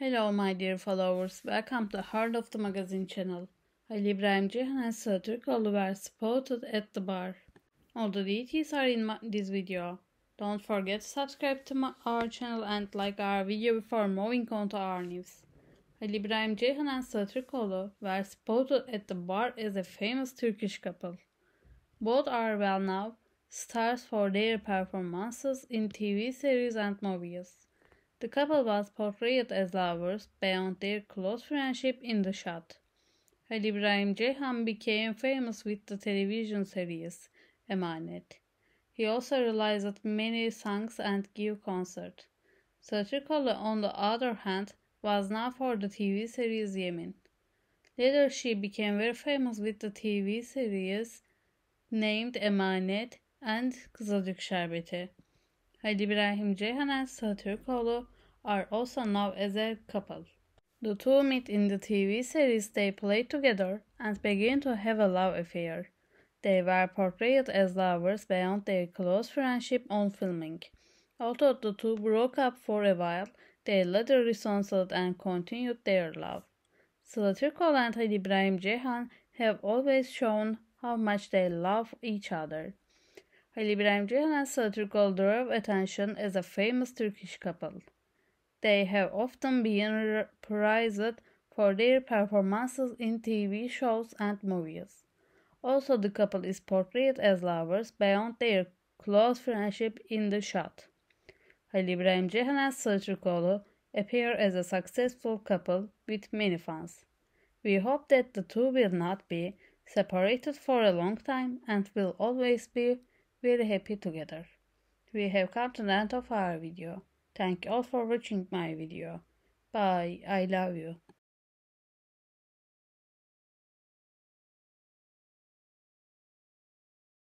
Hello my dear followers, welcome to Heart of the Magazine channel. Ali İbrahim Cihan and Saturkoğlu were spotted at the bar. All the details are in this video. Don't forget to subscribe to our channel and like our video before moving on to our news. Ali İbrahim Ceyhan and Saturkoğlu were spotted at the bar as a famous Turkish couple. Both are well known stars for their performances in TV series and movies. The couple was portrayed as lovers beyond their close friendship in the shot. Ali Ibrahim Ceyhan became famous with the television series Emanet. He also realized many songs and gave concerts. Satrikala, on the other hand, was known for the TV series Yemen. Later she became very famous with the TV series named Emanet and Kızılcık Şerbeti. Halil İbrahim Ceyhan and Satürkoğlu are also now as a couple. The two meet in the TV series they played together and begin to have a love affair. They were portrayed as lovers beyond their close friendship on filming. Although the two broke up for a while, they later reconciled and continued their love. Slatirkol and Ali Ibrahim Jehan have always shown how much they love each other. Ali Ibrahim Jehan and Slatirkol drove attention as a famous Turkish couple. They have often been praised for their performances in TV shows and movies. Also, the couple is portrayed as lovers beyond their close friendship in the shot. Halil İbrahim Ceyhan and Selçukoglu appear as a successful couple with many fans. We hope that the two will not be separated for a long time and will always be very happy together. We have come to the end of our video. Thank you all for watching my video. Bye. I love you.